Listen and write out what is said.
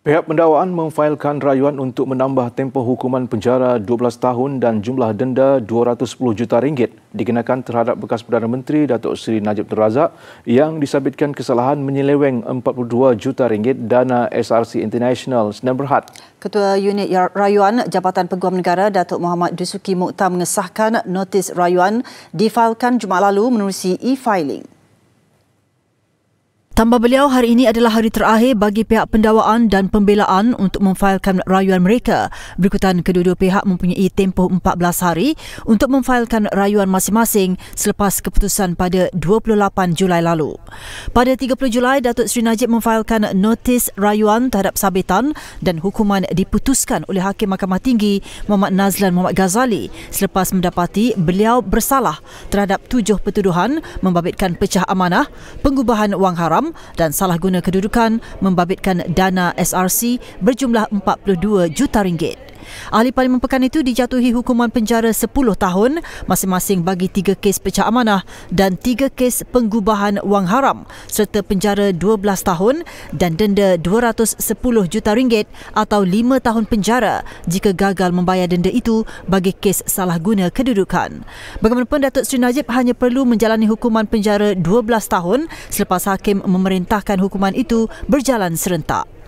Pihak pendakwaan memfailkan rayuan untuk menambah tempoh hukuman penjara 12 tahun dan jumlah denda 210 juta ringgit dikenakan terhadap bekas Perdana Menteri Datuk Seri Najib Razak yang disabitkan kesalahan menyeleweng 42 juta ringgit dana SRC International Senam Berhad. Ketua Unit ya- Rayuan Jabatan Peguam Negara Datuk Muhammad Dusuki Mukhtar mengesahkan notis rayuan difailkan Jumaat lalu menerusi e-filing. Tambah beliau, hari ini adalah hari terakhir bagi pihak pendawaan dan pembelaan untuk memfailkan rayuan mereka. Berikutan kedua-dua pihak mempunyai tempoh 14 hari untuk memfailkan rayuan masing-masing selepas keputusan pada 28 Julai lalu. Pada 30 Julai, Datuk Seri Najib memfailkan notis rayuan terhadap sabitan dan hukuman diputuskan oleh Hakim Mahkamah Tinggi Muhammad Nazlan Muhammad Ghazali selepas mendapati beliau bersalah terhadap tujuh pertuduhan membabitkan pecah amanah, pengubahan wang haram haram dan salah guna kedudukan membabitkan dana SRC berjumlah 42 juta ringgit. Ahli Parlimen Pekan itu dijatuhi hukuman penjara 10 tahun masing-masing bagi 3 kes pecah amanah dan 3 kes pengubahan wang haram serta penjara 12 tahun dan denda 210 juta ringgit atau 5 tahun penjara jika gagal membayar denda itu bagi kes salah guna kedudukan. Bagaimanapun Datuk Seri Najib hanya perlu menjalani hukuman penjara 12 tahun selepas hakim memerintahkan hukuman itu berjalan serentak.